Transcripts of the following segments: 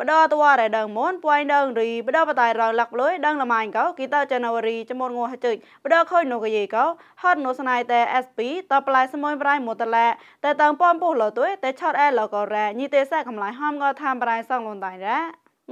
បដតវ៉ារ៉ែដឹងមុនពួយដឹងរីបដបតៃរងលាក់លុយដឹងលម៉ាញ់កោគីតើចានវរីចមុនងោះជិចបដខុយនូកយីកោហត់នូស្នៃតែ SP តប្លាយសមួយប្រៃមូតឡាតែតើងប៉មពុះលទុយតែឆតអែលកោរ៉ែញីទេសែកំឡៃហំកោថាមប្រៃសងលុនតៃរ៉ែ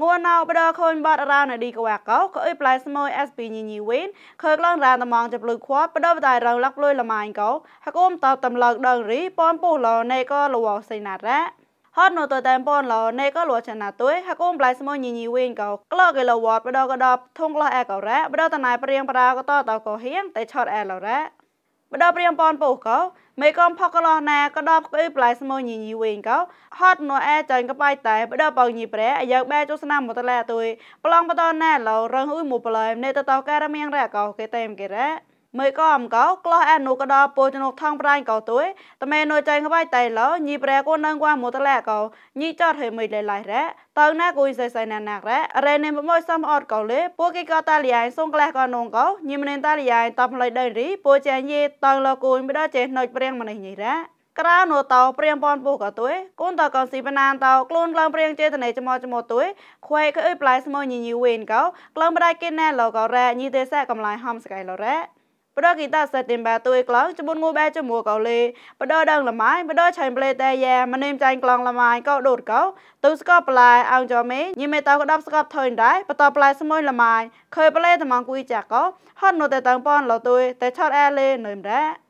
ងួនណៅបដខូនបតរ៉ានឌីកវ៉ាកោក្អុយប្លែស្មើ SP ញីញីវិញខើក្លងរ៉ាតំងចាប់លុយខ្វាត់បដបតៃរងលាក់លុយលម៉ាញ់កោហកអ៊ុំតបតំឡកដឹងរីប៉មពុះលណេកោលវ៉សៃណារ៉ាฮอดโนตัวแตมปอนเราเนก็หลัวชนะตัวฮักอุ้มปลายสมอญีญีเวนเกากลอกิโลวอตบดอกระดอบทุ่งกลอแอเก่าแร้บดอตนายเปรียงปราก็ต่อต่อก็เฮียงแต่ช็อตแอเราแร้បដប្រៀងប៉ុនពុះកោមេកំផកឡោះណាក៏ដបអីប្លែស្មោញញីវិញកោហត់នោះអែចាញ់ក៏បាយតែបដបងញីប្រែយើងបែចុះស្នាមមកតលែទុយប្លង់បតនណែឡោរងអ៊ុយមួយប្លែមនេះតតោការមៀងរ៉កោគេតែមគេរ៉មើលក៏អមកោក្លោះអនុក៏ដល់ពោចនុកថងប្រាញ់ក៏ទួយតមេនុចៃក្បៃតៃឡោញីប្រែក៏នឹងវ៉ាមូតលែក៏ញីចតហើយមើលលេឡៃរ៉ែតើណាគួយសៃសៃណាណាក់រ៉ែរ៉ែនេះមកសំអត់ក៏លេពូគេក៏តាលីយ៉ៃសុងក្លះក៏នងក៏ញីមនេតាលីយ៉ៃតបផ្លៃដេរីពូចាញីតើលគួយមិនដល់ចេះនុចព្រៀងម្នេះញីរ៉ែក្រៅនោះតោព្រៀងប៉ុនពុះក៏ទួយគូនតកងស៊ីបណានតោខ្លួនក្លងព្រៀងចេតនេចមោចមោទួយខ្វែកអើយប្លែស្មើញញីវិញក៏ក្លងបដៃគេណែលក៏រ៉ែញីទេសៈកំឡៃហំស្កៃលរ៉ែបដកីតាសេតិមបាទួយក្លងចំនួនងូបែជាមួយកោលេបដដងលម៉ៃបដឆៃប្លេតែយ៉ាមនេមចាញ់ក្លងលម៉ៃកោដូតកោទូស្កបប្លាយអងចោមេញីមេតោកដប់ស្កបថុញដែរបតប្លាយស្មួយលម៉ៃខើប្លេតាមងគួយចាកោហត់នោះតែតងប៉នលទួយតែឆតអែលេនឹមរ៉ា